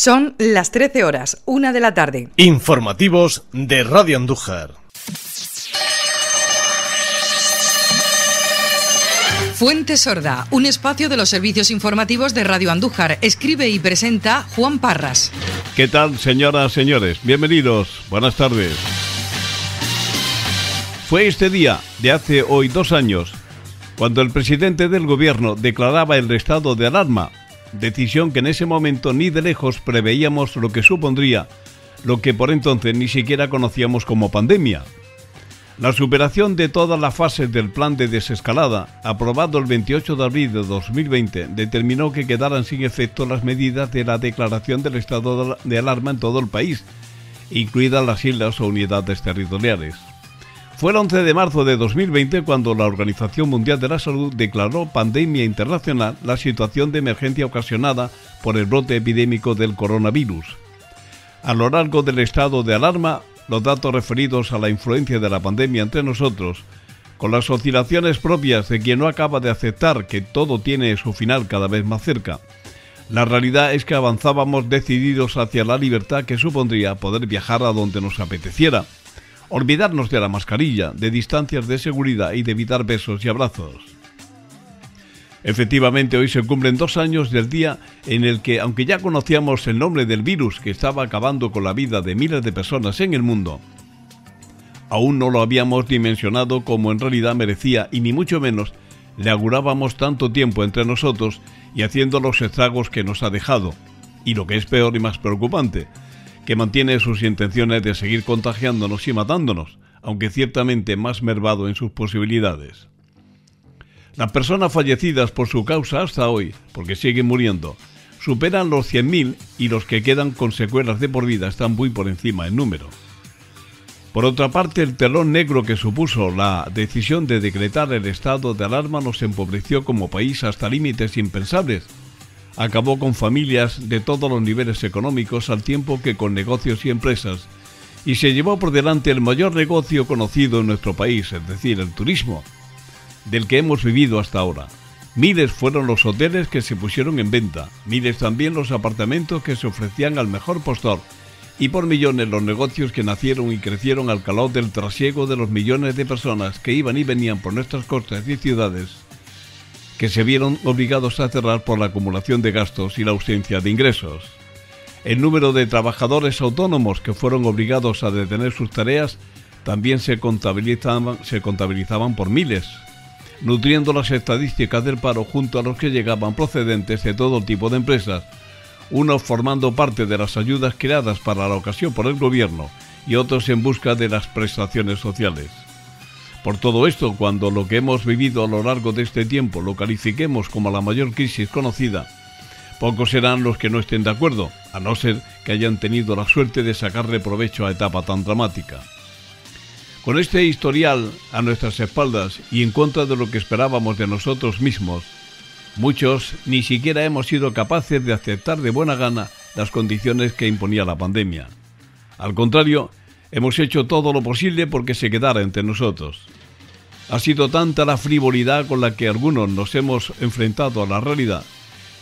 Son las 13 horas, una de la tarde. Informativos de Radio Andújar. Fuente Sorda, un espacio de los servicios informativos de Radio Andújar. Escribe y presenta Juan Parras. ¿Qué tal, señoras, señores? Bienvenidos. Buenas tardes. Fue este día, de hace hoy dos años, cuando el presidente del gobierno declaraba el estado de alarma decisión que en ese momento ni de lejos preveíamos lo que supondría, lo que por entonces ni siquiera conocíamos como pandemia. La superación de todas las fases del plan de desescalada, aprobado el 28 de abril de 2020, determinó que quedaran sin efecto las medidas de la declaración del estado de alarma en todo el país, incluidas las islas o unidades territoriales. Fue el 11 de marzo de 2020 cuando la Organización Mundial de la Salud declaró pandemia internacional la situación de emergencia ocasionada por el brote epidémico del coronavirus. A lo largo del estado de alarma, los datos referidos a la influencia de la pandemia entre nosotros, con las oscilaciones propias de quien no acaba de aceptar que todo tiene su final cada vez más cerca. La realidad es que avanzábamos decididos hacia la libertad que supondría poder viajar a donde nos apeteciera olvidarnos de la mascarilla, de distancias de seguridad y de evitar besos y abrazos. Efectivamente, hoy se cumplen dos años del día en el que, aunque ya conocíamos el nombre del virus que estaba acabando con la vida de miles de personas en el mundo, aún no lo habíamos dimensionado como en realidad merecía y ni mucho menos le augurábamos tanto tiempo entre nosotros y haciendo los estragos que nos ha dejado. Y lo que es peor y más preocupante, que mantiene sus intenciones de seguir contagiándonos y matándonos, aunque ciertamente más mervado en sus posibilidades. Las personas fallecidas por su causa hasta hoy, porque siguen muriendo, superan los 100.000 y los que quedan con secuelas de por vida están muy por encima en número. Por otra parte, el telón negro que supuso la decisión de decretar el estado de alarma nos empobreció como país hasta límites impensables, acabó con familias de todos los niveles económicos al tiempo que con negocios y empresas, y se llevó por delante el mayor negocio conocido en nuestro país, es decir, el turismo, del que hemos vivido hasta ahora. Miles fueron los hoteles que se pusieron en venta, miles también los apartamentos que se ofrecían al mejor postor, y por millones los negocios que nacieron y crecieron al calor del trasiego de los millones de personas que iban y venían por nuestras costas y ciudades que se vieron obligados a cerrar por la acumulación de gastos y la ausencia de ingresos. El número de trabajadores autónomos que fueron obligados a detener sus tareas también se contabilizaban, se contabilizaban por miles, nutriendo las estadísticas del paro junto a los que llegaban procedentes de todo tipo de empresas, unos formando parte de las ayudas creadas para la ocasión por el gobierno y otros en busca de las prestaciones sociales. Por todo esto, cuando lo que hemos vivido a lo largo de este tiempo lo califiquemos como la mayor crisis conocida, pocos serán los que no estén de acuerdo, a no ser que hayan tenido la suerte de sacarle provecho a etapa tan dramática. Con este historial a nuestras espaldas y en contra de lo que esperábamos de nosotros mismos, muchos ni siquiera hemos sido capaces de aceptar de buena gana las condiciones que imponía la pandemia. Al contrario, Hemos hecho todo lo posible porque se quedara entre nosotros. Ha sido tanta la frivolidad con la que algunos nos hemos enfrentado a la realidad,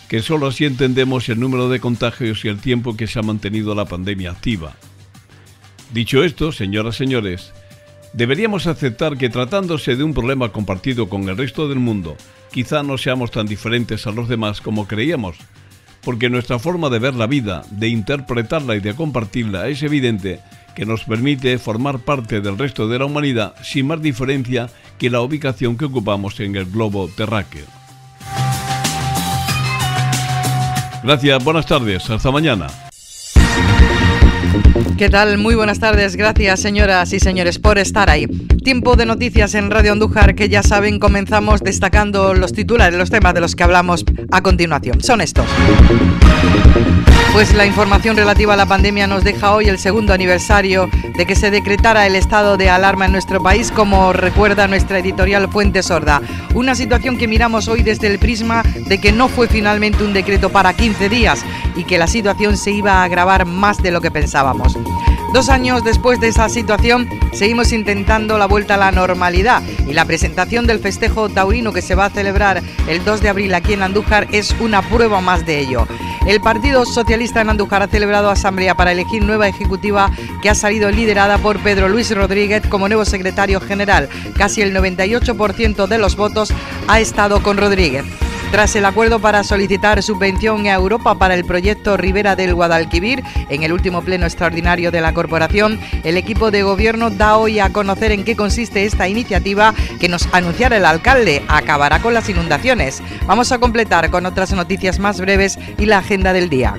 que solo así entendemos el número de contagios y el tiempo que se ha mantenido la pandemia activa. Dicho esto, señoras y señores, deberíamos aceptar que tratándose de un problema compartido con el resto del mundo, quizá no seamos tan diferentes a los demás como creíamos, porque nuestra forma de ver la vida, de interpretarla y de compartirla es evidente que nos permite formar parte del resto de la humanidad sin más diferencia que la ubicación que ocupamos en el globo terráqueo. Gracias, buenas tardes, hasta mañana. ¿Qué tal? Muy buenas tardes. Gracias, señoras y señores, por estar ahí. Tiempo de noticias en Radio Andújar, que ya saben, comenzamos destacando los titulares, los temas de los que hablamos a continuación. Son estos. Pues la información relativa a la pandemia nos deja hoy el segundo aniversario de que se decretara el estado de alarma en nuestro país, como recuerda nuestra editorial Fuente Sorda. Una situación que miramos hoy desde el prisma de que no fue finalmente un decreto para 15 días y que la situación se iba a agravar más de lo que pensábamos. Dos años después de esa situación, seguimos intentando la vuelta a la normalidad y la presentación del festejo taurino que se va a celebrar el 2 de abril aquí en Andújar es una prueba más de ello. El Partido Socialista en Andújar ha celebrado asamblea para elegir nueva ejecutiva que ha salido liderada por Pedro Luis Rodríguez como nuevo secretario general. Casi el 98% de los votos ha estado con Rodríguez. Tras el acuerdo para solicitar subvención a Europa para el proyecto Rivera del Guadalquivir, en el último pleno extraordinario de la corporación, el equipo de gobierno da hoy a conocer en qué consiste esta iniciativa que nos anunciará el alcalde. Acabará con las inundaciones. Vamos a completar con otras noticias más breves y la agenda del día.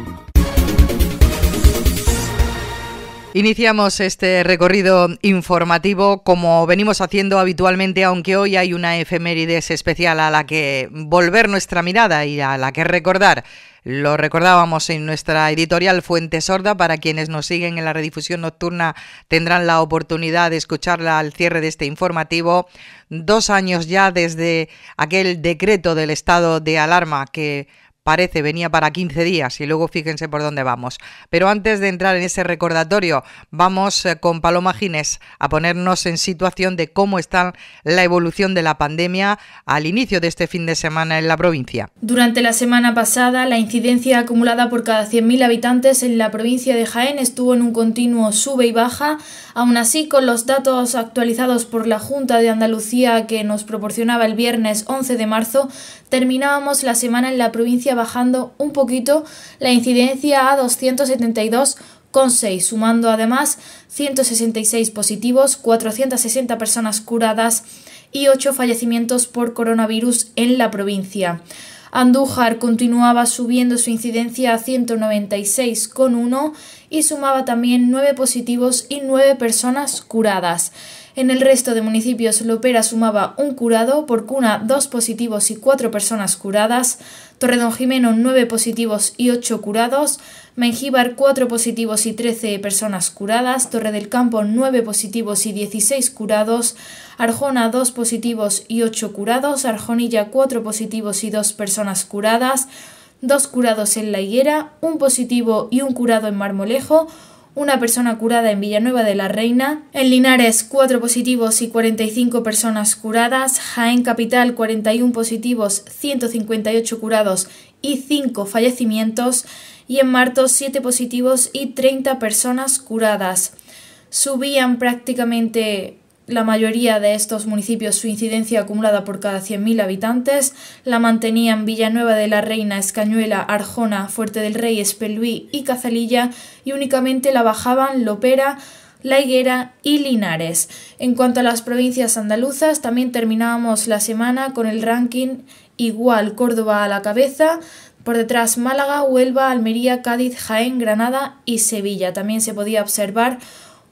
Iniciamos este recorrido informativo como venimos haciendo habitualmente, aunque hoy hay una efemérides especial a la que volver nuestra mirada y a la que recordar. Lo recordábamos en nuestra editorial Fuente Sorda. Para quienes nos siguen en la redifusión nocturna tendrán la oportunidad de escucharla al cierre de este informativo. Dos años ya desde aquel decreto del estado de alarma que parece venía para 15 días y luego fíjense por dónde vamos. Pero antes de entrar en ese recordatorio, vamos eh, con Paloma Gines a ponernos en situación de cómo está la evolución de la pandemia al inicio de este fin de semana en la provincia. Durante la semana pasada, la incidencia acumulada por cada 100.000 habitantes en la provincia de Jaén estuvo en un continuo sube y baja. Aún así, con los datos actualizados por la Junta de Andalucía que nos proporcionaba el viernes 11 de marzo, terminábamos la semana en la provincia bajando un poquito la incidencia a 272,6, sumando además 166 positivos, 460 personas curadas y 8 fallecimientos por coronavirus en la provincia. Andújar continuaba subiendo su incidencia a 196,1 y sumaba también 9 positivos y 9 personas curadas. En el resto de municipios, Lopera sumaba un curado, por cuna 2 positivos y 4 personas curadas. Torre Don Jimeno 9 positivos y 8 curados, Mengíbar 4 positivos y 13 personas curadas, Torre del Campo 9 positivos y 16 curados, Arjona 2 positivos y 8 curados, Arjonilla 4 positivos y 2 personas curadas, 2 curados en La Higuera, 1 positivo y 1 curado en Marmolejo, una persona curada en Villanueva de la Reina, en Linares 4 positivos y 45 personas curadas, Jaén Capital 41 positivos, 158 curados y 5 fallecimientos, y en Martos 7 positivos y 30 personas curadas. Subían prácticamente la mayoría de estos municipios su incidencia acumulada por cada 100.000 habitantes la mantenían Villanueva de la Reina, Escañuela, Arjona, Fuerte del Rey, Espeluí y Cazalilla y únicamente la bajaban Lopera, la Higuera y Linares. En cuanto a las provincias andaluzas, también terminábamos la semana con el ranking igual Córdoba a la cabeza, por detrás Málaga, Huelva, Almería, Cádiz, Jaén, Granada y Sevilla. También se podía observar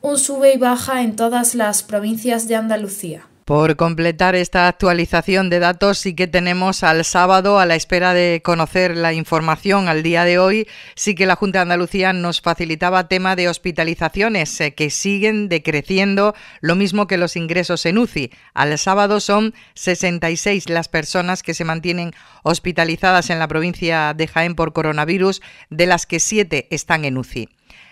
un sube y baja en todas las provincias de Andalucía. Por completar esta actualización de datos, sí que tenemos al sábado, a la espera de conocer la información al día de hoy, sí que la Junta de Andalucía nos facilitaba tema de hospitalizaciones eh, que siguen decreciendo, lo mismo que los ingresos en UCI. Al sábado son 66 las personas que se mantienen hospitalizadas en la provincia de Jaén por coronavirus, de las que 7 están en UCI.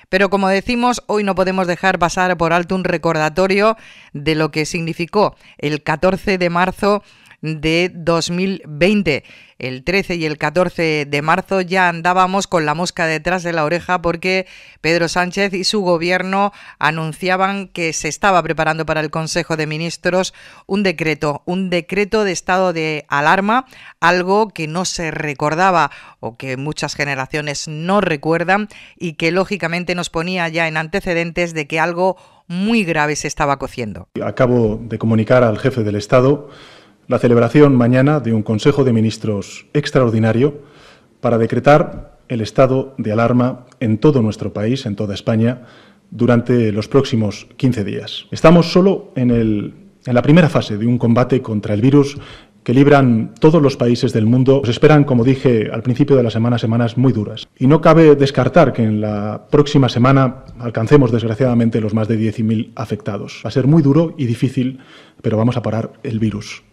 Pero como decimos, hoy no podemos dejar pasar por alto un recordatorio de lo que significó el 14 de marzo de 2020. El 13 y el 14 de marzo ya andábamos con la mosca detrás de la oreja porque Pedro Sánchez y su gobierno anunciaban que se estaba preparando para el Consejo de Ministros un decreto, un decreto de estado de alarma, algo que no se recordaba o que muchas generaciones no recuerdan y que lógicamente nos ponía ya en antecedentes de que algo muy grave se estaba cociendo. Acabo de comunicar al jefe del Estado la celebración mañana de un Consejo de Ministros extraordinario para decretar el estado de alarma en todo nuestro país, en toda España, durante los próximos 15 días. Estamos solo en, la primera fase de un combate contra el virus que libran todos los países del mundo, Nos esperan, como dije al principio de la semana, semanas muy duras. Y no cabe descartar que en la próxima semana alcancemos, desgraciadamente, los más de 10.000 afectados. Va a ser muy duro y difícil, pero vamos a parar el virus.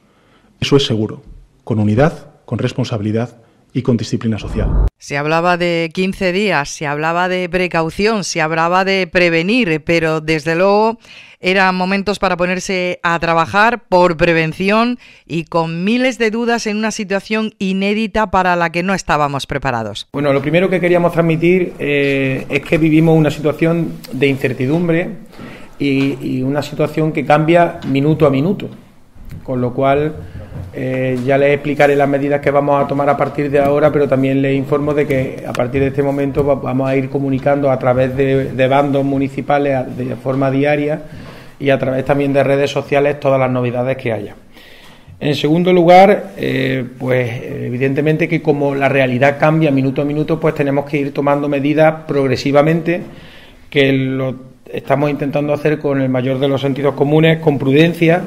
Eso es seguro, con unidad, con responsabilidad y con disciplina social. Se hablaba de 15 días, se hablaba de precaución, se hablaba de prevenir, pero desde luego eran momentos para ponerse a trabajar por prevención y con miles de dudas en una situación inédita para la que no estábamos preparados. Bueno, lo primero que queríamos transmitir eh, es que vivimos una situación de incertidumbre y una situación que cambia minuto a minuto. Con lo cual, eh, ya les explicaré las medidas que vamos a tomar a partir de ahora, pero también les informo de que a partir de este momento vamos a ir comunicando a través de, bandos municipales de forma diaria y a través también de redes sociales todas las novedades que haya. En segundo lugar, eh, pues evidentemente que como la realidad cambia minuto a minuto, pues tenemos que ir tomando medidas progresivamente, que lo estamos intentando hacer con el mayor de los sentidos comunes, con prudencia,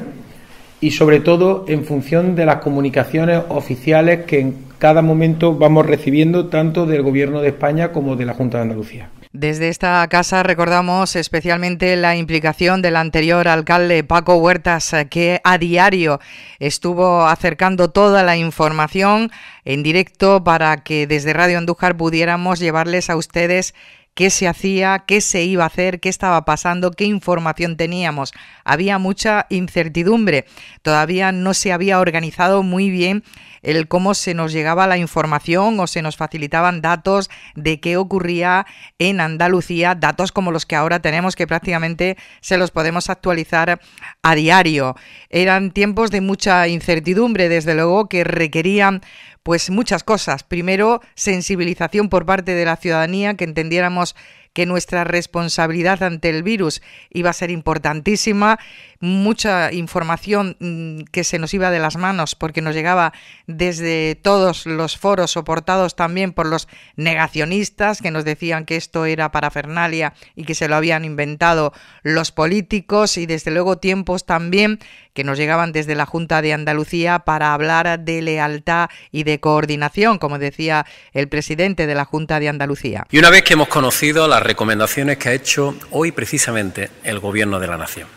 y sobre todo en función de las comunicaciones oficiales que en cada momento vamos recibiendo tanto del Gobierno de España como de la Junta de Andalucía. Desde esta casa recordamos especialmente la implicación del anterior alcalde Paco Huertas, eh, que a diario estuvo acercando toda la información en directo para que desde Radio Andújar pudiéramos llevarles a ustedes qué se hacía, qué se iba a hacer, qué estaba pasando, qué información teníamos. Había mucha incertidumbre. Todavía no se había organizado muy bien el cómo se nos llegaba la información o se nos facilitaban datos de qué ocurría en Andalucía, datos como los que ahora tenemos que prácticamente se los podemos actualizar a diario. Eran tiempos de mucha incertidumbre, desde luego, que requerían pues muchas cosas. Primero, sensibilización por parte de la ciudadanía, que entendiéramos que nuestra responsabilidad ante el virus iba a ser importantísima, mucha información mm, que se nos iba de las manos porque nos llegaba desde todos los foros soportados también por los negacionistas que nos decían que esto era parafernalia y que se lo habían inventado los políticos y desde luego tiempos también que nos llegaban desde la Junta de Andalucía para hablar de lealtad y de coordinación, como decía el presidente de la Junta de Andalucía. Y una vez que hemos conocido las recomendaciones que ha hecho hoy precisamente el Gobierno de la Nación.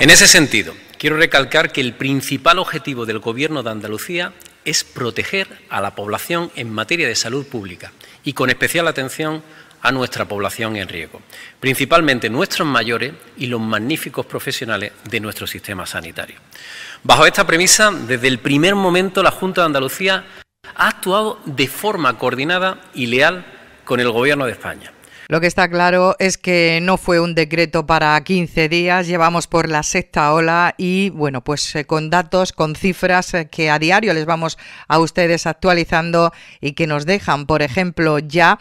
En ese sentido, quiero recalcar que el principal objetivo del Gobierno de Andalucía es proteger a la población en materia de salud pública y con especial atención a nuestra población en riesgo, principalmente nuestros mayores y los magníficos profesionales de nuestro sistema sanitario. Bajo esta premisa, desde el primer momento la Junta de Andalucía ha actuado de forma coordinada y leal con el Gobierno de España. Lo que está claro es que no fue un decreto para 15 días, llevamos por la sexta ola y bueno, pues eh, con datos, con cifras eh, que a diario les vamos a ustedes actualizando y que nos dejan, por ejemplo, ya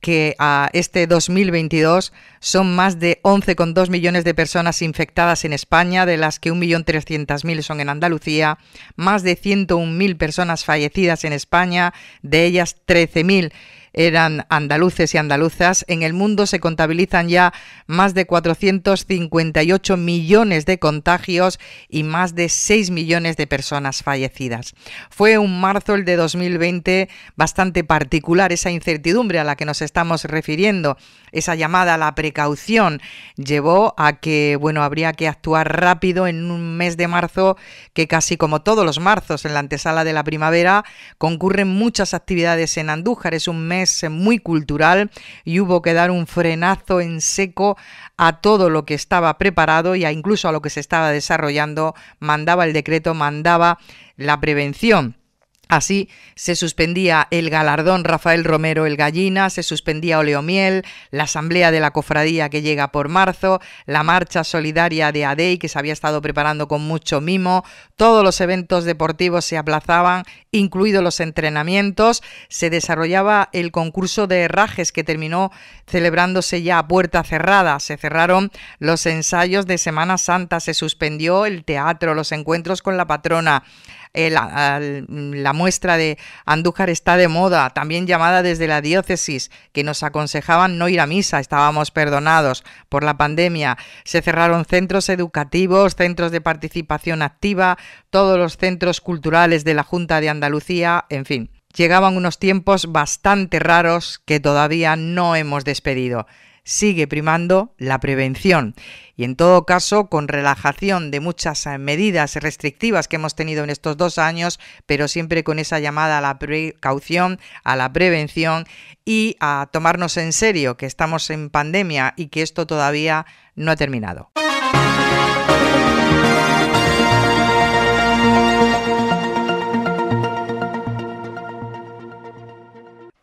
que a este 2022 son más de 11,2 millones de personas infectadas en España, de las que 1.300.000 son en Andalucía, más de 101.000 personas fallecidas en España, de ellas 13.000 eran andaluces y andaluzas. En el mundo se contabilizan ya más de 458 millones de contagios y más de 6 millones de personas fallecidas. Fue un marzo el de 2020 bastante particular, esa incertidumbre a la que nos estamos refiriendo, esa llamada a la precaución, llevó a que, bueno, habría que actuar rápido en un mes de marzo que casi como todos los marzos en la antesala de la primavera concurren muchas actividades en Andújar. Es un mes muy cultural y hubo que dar un frenazo en seco a todo lo que estaba preparado y a incluso a lo que se estaba desarrollando, mandaba el decreto, mandaba la prevención. Así se suspendía el galardón Rafael Romero el Gallina, se suspendía Oleomiel, la asamblea de la cofradía que llega por marzo, la marcha solidaria de Adey, que se había estado preparando con mucho mimo, todos los eventos deportivos se aplazaban, incluidos los entrenamientos, se desarrollaba el concurso de herrajes que terminó celebrándose ya a puerta cerrada, se cerraron los ensayos de Semana Santa, se suspendió el teatro, los encuentros con la patrona la, muestra de Andújar está de moda, también llamada desde la diócesis, que nos aconsejaban no ir a misa, estábamos perdonados por la pandemia. Se cerraron centros educativos, centros de participación activa, todos los centros culturales de la Junta de Andalucía, en fin. Llegaban unos tiempos bastante raros que todavía no hemos despedido sigue primando la prevención. Y en todo caso, con relajación de muchas eh, medidas restrictivas que hemos tenido en estos dos años, pero siempre con esa llamada a la precaución, a la prevención y a tomarnos en serio que estamos en pandemia y que esto todavía no ha terminado.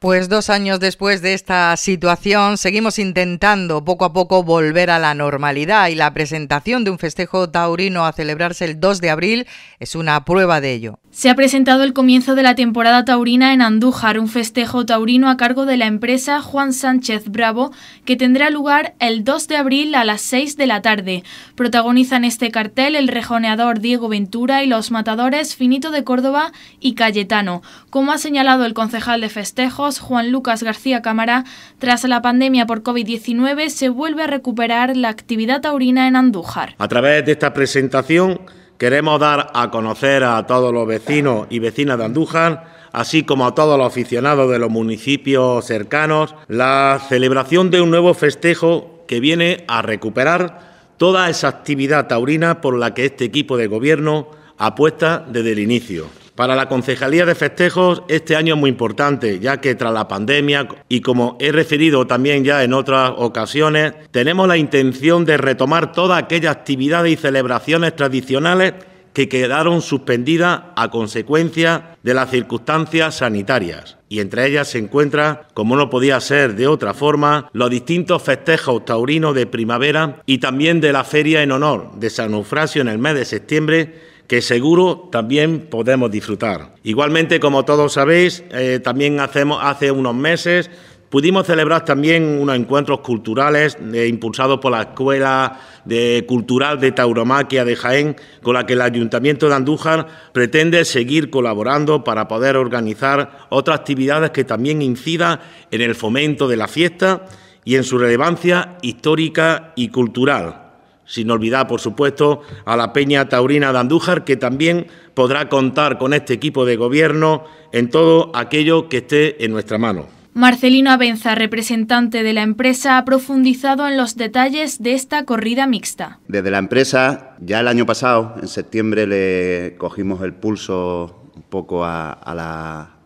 Pues dos años después de esta situación, seguimos intentando poco a poco volver a la normalidad y la presentación de un festejo taurino a celebrarse el 2 de abril es una prueba de ello. Se ha presentado el comienzo de la temporada taurina en Andújar, un festejo taurino a cargo de la empresa Juan Sánchez Bravo, que tendrá lugar el 2 de abril a las 6 de la tarde. Protagonizan este cartel el rejoneador Diego Ventura y los matadores Finito de Córdoba y Cayetano. Como ha señalado el concejal de festejos, Juan Lucas García Cámara, tras la pandemia por COVID-19 se vuelve a recuperar la actividad taurina en Andújar. A través de esta presentación queremos dar a conocer a todos los vecinos y vecinas de Andújar así como a todos los aficionados de los municipios cercanos, la celebración de un nuevo festejo que viene a recuperar toda esa actividad taurina por la que este equipo de gobierno apuesta desde el inicio. Para la Concejalía de Festejos este año es muy importante, ya que tras la pandemia y como he referido también ya en otras ocasiones, tenemos la intención de retomar todas aquellas actividades y celebraciones tradicionales que quedaron suspendidas a consecuencia de las circunstancias sanitarias. Y entre ellas se encuentra, como no podía ser de otra forma, los distintos festejos taurinos de primavera y también de la feria en honor de San Eufrasio en el mes de septiembre, que seguro también podemos disfrutar. Igualmente, como todos sabéis, eh, también hacemos, hace unos meses pudimos celebrar también unos encuentros culturales eh, impulsados por la Escuela de Cultural de Tauromaquia de Jaén, con la que el Ayuntamiento de Andújar pretende seguir colaborando para poder organizar otras actividades que también incidan en el fomento de la fiesta y en su relevancia histórica y cultural sin olvidar, por supuesto, a la Peña Taurina de Andújar, que también podrá contar con este equipo de gobierno en todo aquello que esté en nuestra mano. Marcelino Abenza, representante de la empresa, ha profundizado en los detalles de esta corrida mixta. Desde la empresa, ya el año pasado, en septiembre, le cogimos el pulso un poco a,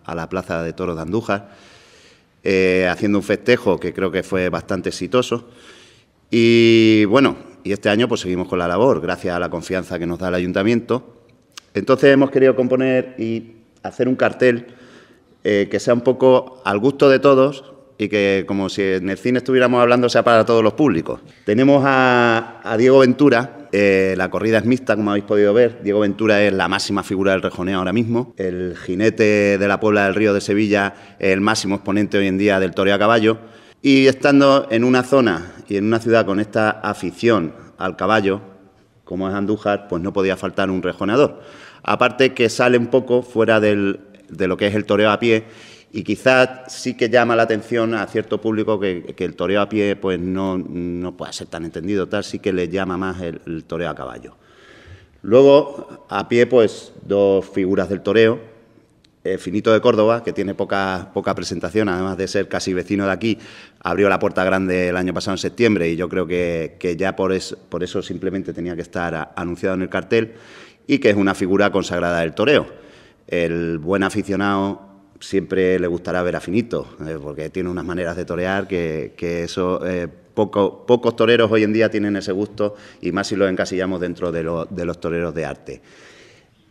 la, Plaza de Toros de Andújar, eh, haciendo un festejo que creo que fue bastante exitoso. Y bueno, y este año pues seguimos con la labor, gracias a la confianza que nos da el ayuntamiento. Entonces hemos querido componer y hacer un cartel eh, que sea un poco al gusto de todos y que como si en el cine estuviéramos hablando sea para todos los públicos. Tenemos a, Diego Ventura, eh, la corrida es mixta como habéis podido ver, Diego Ventura es la máxima figura del rejoneo ahora mismo, el jinete de la Puebla del Río de Sevilla, el máximo exponente hoy en día del toreo a caballo y estando en una zona y en una ciudad con esta afición al caballo, como es Andújar, pues no podía faltar un rejonador. Aparte que sale un poco fuera de lo que es el toreo a pie y quizás sí que llama la atención a cierto público que, el toreo a pie pues no, no pueda ser tan entendido, tal, sí que le llama más el, el toreo a caballo. Luego, a pie, pues dos figuras del toreo, eh, Finito de Córdoba, que tiene poca, poca presentación, además de ser casi vecino de aquí, abrió la puerta grande el año pasado en septiembre y yo creo que, ya por, por eso simplemente tenía que estar anunciado en el cartel y que es una figura consagrada del toreo. El buen aficionado siempre le gustará ver a Finito, eh, porque tiene unas maneras de torear que, eso... Eh, pocos toreros hoy en día tienen ese gusto y más si los encasillamos dentro de, de los toreros de arte.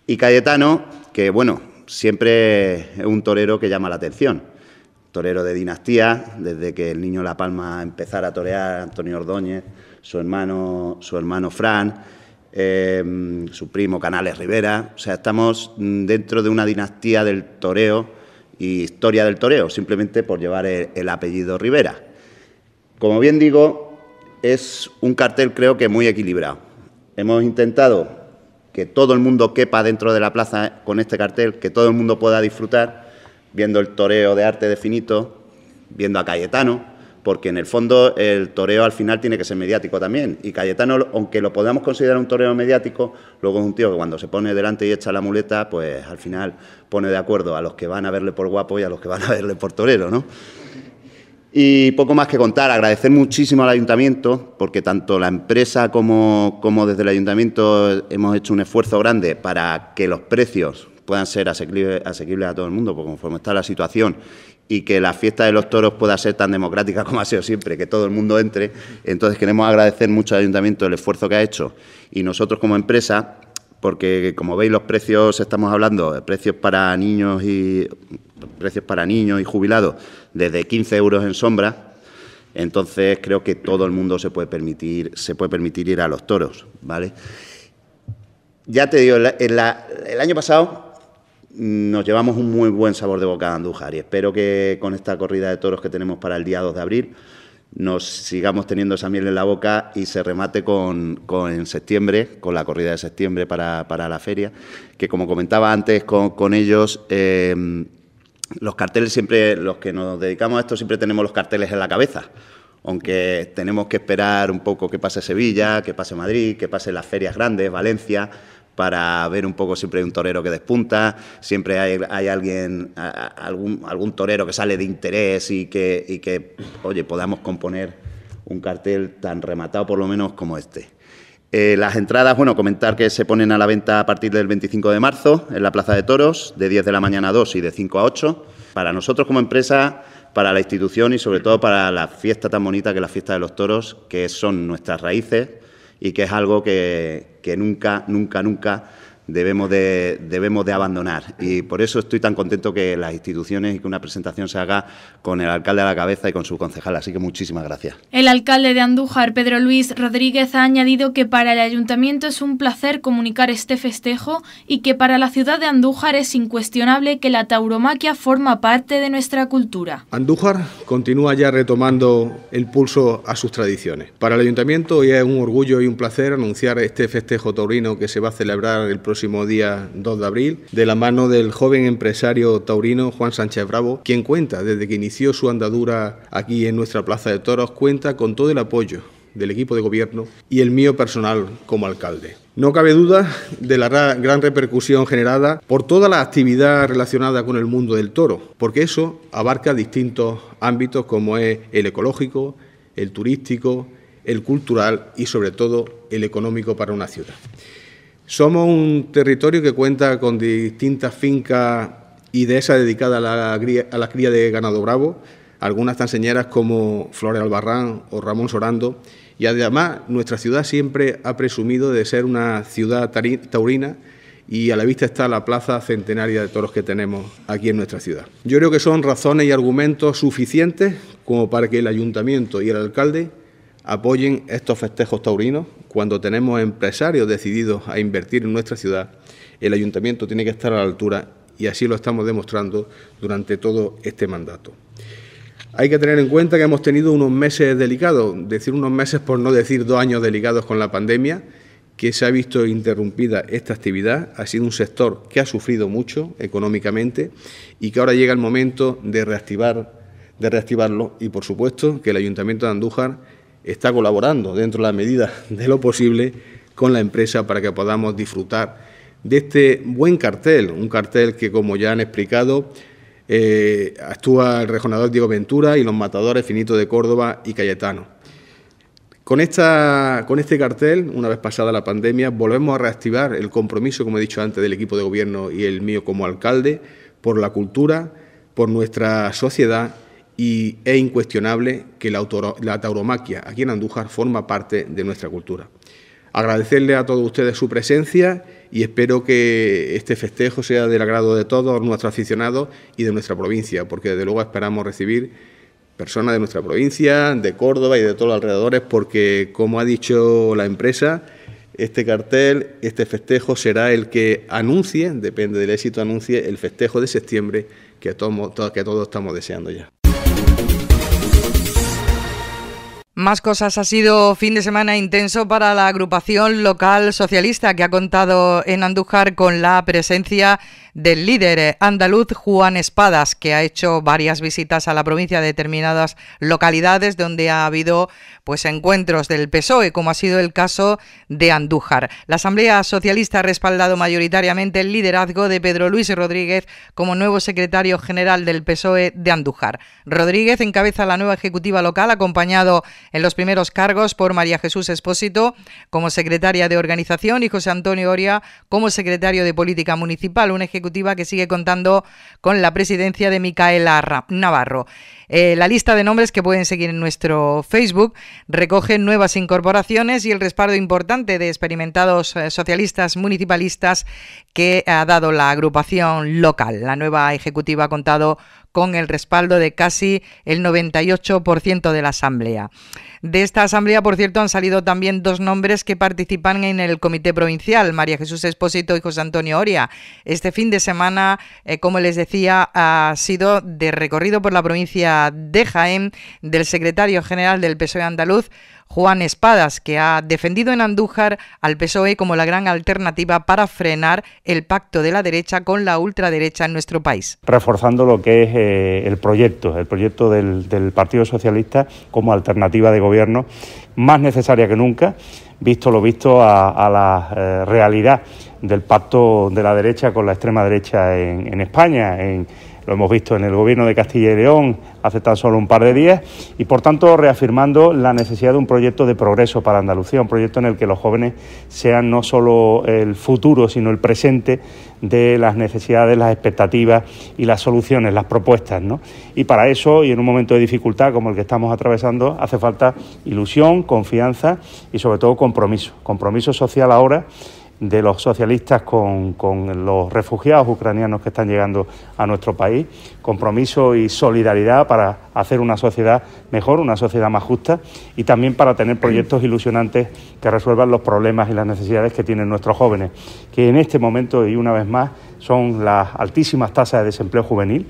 Y Cayetano, que bueno, siempre es un torero que llama la atención. Torero de dinastía, desde que el niño La Palma empezara a torear, Antonio Ordóñez, su hermano, su hermano Fran, em, su primo Canales Rivera. O sea, estamos mm, dentro de una dinastía del toreo y historia del toreo, simplemente por llevar el, el apellido Rivera. Como bien digo, es un cartel creo que muy equilibrado. Hemos intentado que todo el mundo quepa dentro de la plaza con este cartel, que todo el mundo pueda disfrutar viendo el toreo de arte definito, viendo a Cayetano, porque en el fondo el toreo al final tiene que ser mediático también. Y Cayetano, aunque lo podamos considerar un toreo mediático, luego es un tío que cuando se pone delante y echa la muleta, pues al final pone de acuerdo a los que van a verle por guapo y a los que van a verle por torero, ¿no? Y poco más que contar, agradecer muchísimo al ayuntamiento, porque tanto la empresa como, como desde el ayuntamiento hemos hecho un esfuerzo grande para que los precios puedan ser asequibles, a todo el mundo, porque conforme está la situación, y que la fiesta de los toros pueda ser tan democrática como ha sido siempre, que todo el mundo entre. Entonces queremos agradecer mucho al ayuntamiento el esfuerzo que ha hecho y nosotros como empresa porque como veis los precios, estamos hablando de precios para niños y precios para niños y jubilados desde 15 euros en sombra. Entonces creo que todo el mundo se puede permitir, se puede permitir ir a los toros, ¿vale? Ya te digo, el año pasado nos llevamos un muy buen sabor de boca de Andújar y espero que con esta corrida de toros que tenemos para el día 2 de abril nos sigamos teniendo esa miel en la boca y se remate con, en septiembre, con la corrida de septiembre para, la feria, que como comentaba antes con, ellos, eh, los carteles siempre, los que nos dedicamos a esto siempre tenemos los carteles en la cabeza, aunque tenemos que esperar un poco que pase Sevilla, que pase Madrid, que pase las ferias grandes, Valencia para ver un poco, siempre hay un torero que despunta, siempre hay, alguien, algún, algún torero que sale de interés y que, y que, oye, podamos componer un cartel tan rematado por lo menos como este. Eh, las entradas, bueno, comentar que se ponen a la venta a partir del 25 de marzo en la Plaza de Toros, de 10 de la mañana a 2 y de 5 a 8. Para nosotros como empresa, para la institución y sobre todo para la fiesta tan bonita que es la fiesta de los toros, que son nuestras raíces, y que es algo que, nunca, nunca, nunca debemos de, debemos de abandonar. Y por eso estoy tan contento que las instituciones y que una presentación se haga con el alcalde a la cabeza y con su concejal. Así que muchísimas gracias. El alcalde de Andújar, Pedro Luis Rodríguez, ha añadido que para el ayuntamiento es un placer comunicar este festejo y que para la ciudad de Andújar es incuestionable que la tauromaquia forma parte de nuestra cultura. Andújar continúa ya retomando el pulso a sus tradiciones. Para el ayuntamiento hoy es un orgullo y un placer anunciar este festejo taurino que se va a celebrar el próximo próximo día 2 de abril, de la mano del joven empresario taurino Juan Sánchez Bravo, quien cuenta desde que inició su andadura aquí en nuestra Plaza de Toros, cuenta con todo el apoyo del equipo de gobierno y el mío personal como alcalde. No cabe duda de la gran repercusión generada por toda la actividad relacionada con el mundo del toro, porque eso abarca distintos ámbitos como es el ecológico, el turístico, el cultural y sobre todo el económico para una ciudad. Somos un territorio que cuenta con distintas fincas y de dedicadas a la, cría, a la cría de ganado bravo, algunas tan señeras como Flores Albarrán o Ramón Sorando, y además nuestra ciudad siempre ha presumido de ser una ciudad taurina y a la vista está la plaza centenaria de toros que tenemos aquí en nuestra ciudad. Yo creo que son razones y argumentos suficientes como para que el ayuntamiento y el alcalde apoyen estos festejos taurinos. Cuando tenemos empresarios decididos a invertir en nuestra ciudad, el ayuntamiento tiene que estar a la altura y así lo estamos demostrando durante todo este mandato. Hay que tener en cuenta que hemos tenido unos meses delicados, decir unos meses por no decir dos años delicados con la pandemia, que se ha visto interrumpida esta actividad. Ha sido un sector que ha sufrido mucho económicamente y que ahora llega el momento de reactivar de reactivarlo y por supuesto que el Ayuntamiento de Andújar está colaborando dentro de la medida de lo posible con la empresa para que podamos disfrutar de este buen cartel, un cartel que como ya han explicado eh, actúa el rejonador Diego Ventura y los matadores Finito de Córdoba y Cayetano. Con, esta, con este cartel, una vez pasada la pandemia, volvemos a reactivar el compromiso, como he dicho antes, del equipo de gobierno y el mío como alcalde por la cultura, por nuestra sociedad y, es incuestionable que la, tauromaquia aquí en Andújar forma parte de nuestra cultura. Agradecerle a todos ustedes su presencia y espero que este festejo sea del agrado de todos nuestros aficionados y de nuestra provincia, porque desde luego esperamos recibir personas de nuestra provincia, de Córdoba y de todos los alrededores, porque como ha dicho la empresa, este cartel, este festejo será el que anuncie, depende del éxito, anuncie el festejo de septiembre que todos estamos deseando ya. Más cosas. Ha sido fin de semana intenso para la agrupación local socialista que ha contado en Andújar con la presencia del líder andaluz Juan Espadas, que ha hecho varias visitas a la provincia de determinadas localidades donde ha habido pues encuentros del PSOE, como ha sido el caso de Andújar. La Asamblea Socialista ha respaldado mayoritariamente el liderazgo de Pedro Luis Rodríguez como nuevo secretario general del PSOE de Andújar. Rodríguez encabeza la nueva ejecutiva local acompañado en los primeros cargos por María Jesús Espósito como secretaria de organización y José Antonio Oria como secretario de política municipal, una ejecutiva que sigue contando con la presidencia de Micaela Navarro. Eh, la lista de nombres que pueden seguir en nuestro Facebook recoge nuevas incorporaciones y el respaldo importante de experimentados eh, socialistas municipalistas que ha dado la agrupación local. La nueva ejecutiva ha contado con el respaldo de casi el 98% de la Asamblea. De esta Asamblea, por cierto, han salido también dos nombres que participan en el Comité Provincial, María Jesús Espósito y José Antonio Oria. Este fin de semana, eh, como les decía, ha sido de recorrido por la provincia de Jaén del secretario general del PSOE andaluz, Juan Espadas, que ha defendido en Andújar al PSOE como la gran alternativa para frenar el pacto de la derecha con la ultraderecha en nuestro país. Reforzando lo que es eh, el proyecto, el proyecto del, Partido Socialista como alternativa de gobierno más necesaria que nunca, visto lo visto a, la eh, realidad del pacto de la derecha con la extrema derecha en, en España, lo hemos visto en el gobierno de Castilla y León hace tan solo un par de días, y por tanto reafirmando la necesidad de un proyecto de progreso para Andalucía, un proyecto en el que los jóvenes sean no solo el futuro, sino el presente de las necesidades, las expectativas y las soluciones, las propuestas. ¿no? Y para eso, y en un momento de dificultad como el que estamos atravesando, hace falta ilusión, confianza y sobre todo compromiso, compromiso social ahora de los socialistas con, los refugiados ucranianos que están llegando a nuestro país, compromiso y solidaridad para hacer una sociedad mejor, una sociedad más justa y también para tener proyectos ilusionantes que resuelvan los problemas y las necesidades que tienen nuestros jóvenes, que en este momento y una vez más son las altísimas tasas de desempleo juvenil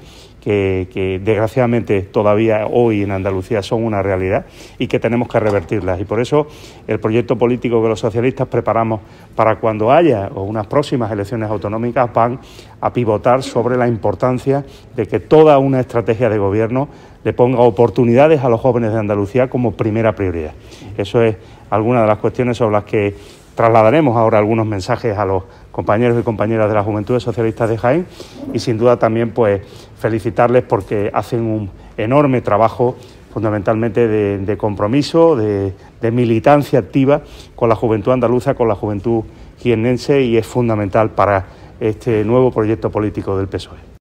que, desgraciadamente todavía hoy en Andalucía son una realidad y que tenemos que revertirlas. Y por eso el proyecto político que los socialistas preparamos para cuando haya o unas próximas elecciones autonómicas van a pivotar sobre la importancia de que toda una estrategia de gobierno le ponga oportunidades a los jóvenes de Andalucía como primera prioridad. Eso es alguna de las cuestiones sobre las que trasladaremos ahora algunos mensajes a los compañeros y compañeras de la Juventud Socialista de Jaén y sin duda también pues felicitarles porque hacen un enorme trabajo fundamentalmente de, compromiso, de, militancia activa con la juventud andaluza, con la juventud jiennense y es fundamental para este nuevo proyecto político del PSOE.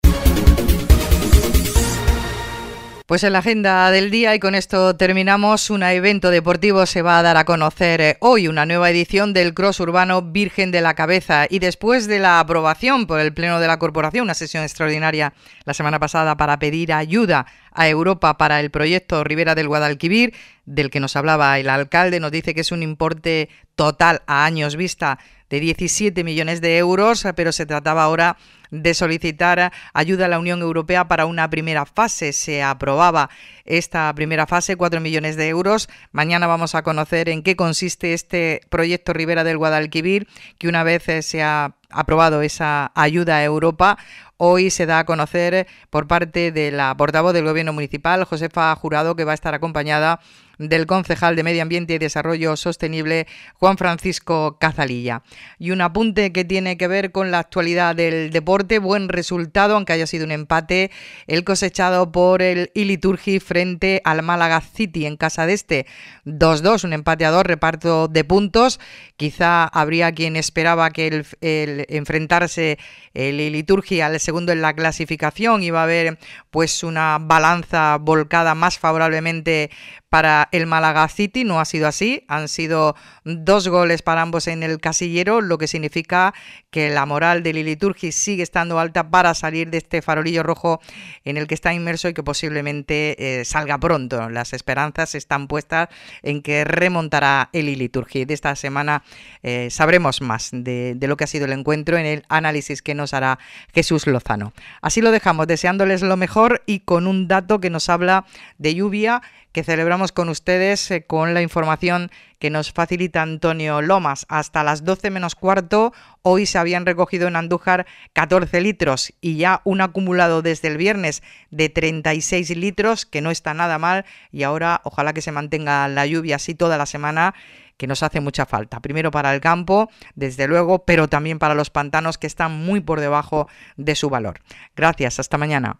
Pues en la agenda del día y con esto terminamos, un evento deportivo se va a dar a conocer eh, hoy, una nueva edición del Cross Urbano Virgen de la Cabeza y después de la aprobación por el Pleno de la Corporación, una sesión extraordinaria la semana pasada para pedir ayuda a Europa para el proyecto Rivera del Guadalquivir, del que nos hablaba el alcalde, nos dice que es un importe total a años vista de 17 millones de euros, pero se trataba ahora de solicitar ayuda a la Unión Europea para una primera fase. Se aprobaba esta primera fase, 4 millones de euros. Mañana vamos a conocer en qué consiste este proyecto Rivera del Guadalquivir, que una vez eh, se ha aprobado esa ayuda a Europa, hoy se da a conocer por parte de la portavoz del Gobierno Municipal, Josefa Jurado, que va a estar acompañada del concejal de Medio Ambiente y Desarrollo Sostenible, Juan Francisco Cazalilla. Y un apunte que tiene que ver con la actualidad del deporte, buen resultado, aunque haya sido un empate, el cosechado por el Iliturgi frente al Málaga City en casa de este. 2-2, un empate a dos, reparto de puntos. Quizá habría quien esperaba que el, enfrentarse el Iliturgi al segundo en la clasificación iba a haber pues una balanza volcada más favorablemente para el Málaga City. No ha sido así. Han sido dos goles para ambos en el casillero, lo que significa que la moral de liturgi sigue estando alta para salir de este farolillo rojo en el que está inmerso y que posiblemente eh, salga pronto. Las esperanzas están puestas en que remontará el liturgi De esta semana eh, sabremos más de, de lo que ha sido el encuentro en el análisis que nos hará Jesús Lozano. Así lo dejamos, deseándoles lo mejor y con un dato que nos habla de lluvia que celebramos con ustedes eh, con la información que nos facilita Antonio Lomas. Hasta las 12 menos cuarto, hoy se habían recogido en Andújar 14 litros y ya un acumulado desde el viernes de 36 litros, que no está nada mal. Y ahora, ojalá que se mantenga la lluvia así toda la semana que nos hace mucha falta. Primero para el campo, desde luego, pero también para los pantanos que están muy por debajo de su valor. Gracias, hasta mañana.